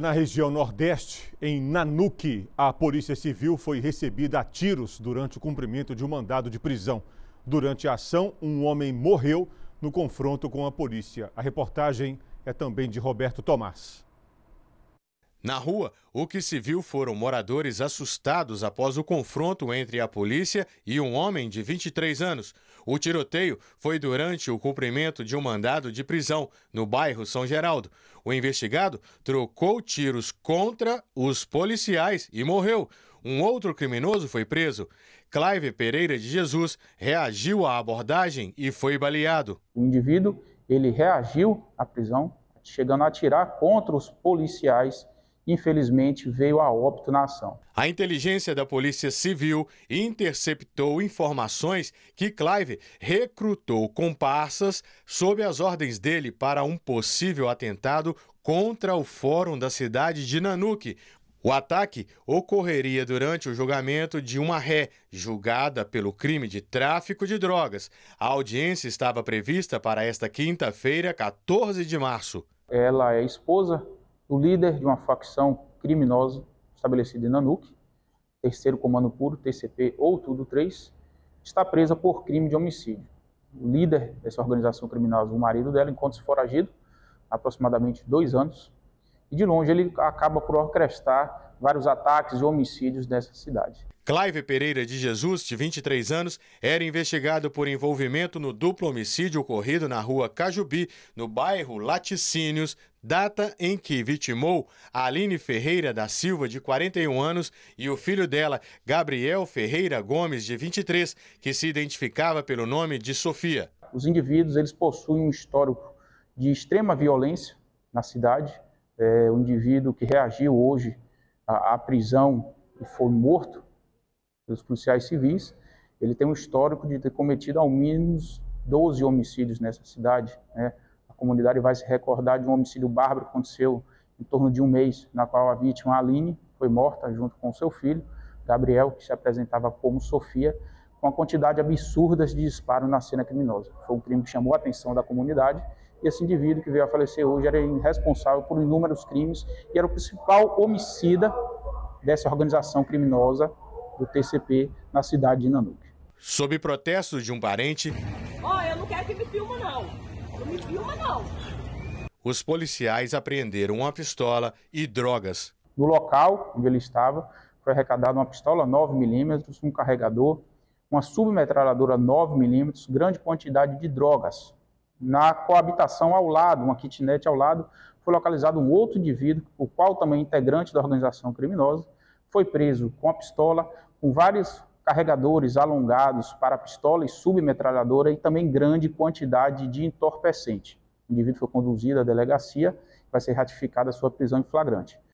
Na região Nordeste, em Nanuque, a Polícia Civil foi recebida a tiros durante o cumprimento de um mandado de prisão. Durante a ação, um homem morreu no confronto com a polícia. A reportagem é também de Roberto Tomás. Na rua, o que se viu foram moradores assustados após o confronto entre a polícia e um homem de 23 anos. O tiroteio foi durante o cumprimento de um mandado de prisão no bairro São Geraldo. O investigado trocou tiros contra os policiais e morreu. Um outro criminoso foi preso. Clive Pereira de Jesus reagiu à abordagem e foi baleado. O indivíduo ele reagiu à prisão, chegando a atirar contra os policiais infelizmente veio a óbito na ação. A inteligência da Polícia Civil interceptou informações que Clive recrutou comparsas sob as ordens dele para um possível atentado contra o Fórum da cidade de Nanuque. O ataque ocorreria durante o julgamento de uma ré julgada pelo crime de tráfico de drogas. A audiência estava prevista para esta quinta-feira, 14 de março. Ela é esposa o líder de uma facção criminosa estabelecida em Nanuque, Terceiro Comando Puro, TCP ou Tudo 3, está presa por crime de homicídio. O líder dessa organização criminosa, o marido dela, encontra-se foragido há aproximadamente dois anos e de longe ele acaba por orquestrar vários ataques e homicídios nessa cidade. Clive Pereira de Jesus, de 23 anos, era investigado por envolvimento no duplo homicídio ocorrido na rua Cajubi, no bairro Laticínios, data em que vitimou Aline Ferreira da Silva, de 41 anos, e o filho dela, Gabriel Ferreira Gomes, de 23, que se identificava pelo nome de Sofia. Os indivíduos eles possuem um histórico de extrema violência na cidade. É, o indivíduo que reagiu hoje à, à prisão e foi morto pelos policiais civis, ele tem um histórico de ter cometido ao menos 12 homicídios nessa cidade. Né? comunidade vai se recordar de um homicídio bárbaro que aconteceu em torno de um mês, na qual a vítima, Aline, foi morta junto com seu filho, Gabriel, que se apresentava como Sofia, com a quantidade absurda de disparos na cena criminosa. Foi um crime que chamou a atenção da comunidade e esse indivíduo que veio a falecer hoje era responsável por inúmeros crimes e era o principal homicida dessa organização criminosa do TCP na cidade de Nanuque. Sob protesto de um parente... Ó, oh, eu não quero que me filma, não. Eu vi uma, não. Os policiais apreenderam uma pistola e drogas. No local onde ele estava, foi arrecadada uma pistola 9mm, um carregador, uma submetralhadora 9mm, grande quantidade de drogas. Na coabitação ao lado, uma kitnet ao lado, foi localizado um outro indivíduo, o qual também é integrante da organização criminosa, foi preso com a pistola, com várias carregadores alongados para pistola e submetralhadora e também grande quantidade de entorpecente. O indivíduo foi conduzido à delegacia, vai ser ratificada a sua prisão em flagrante.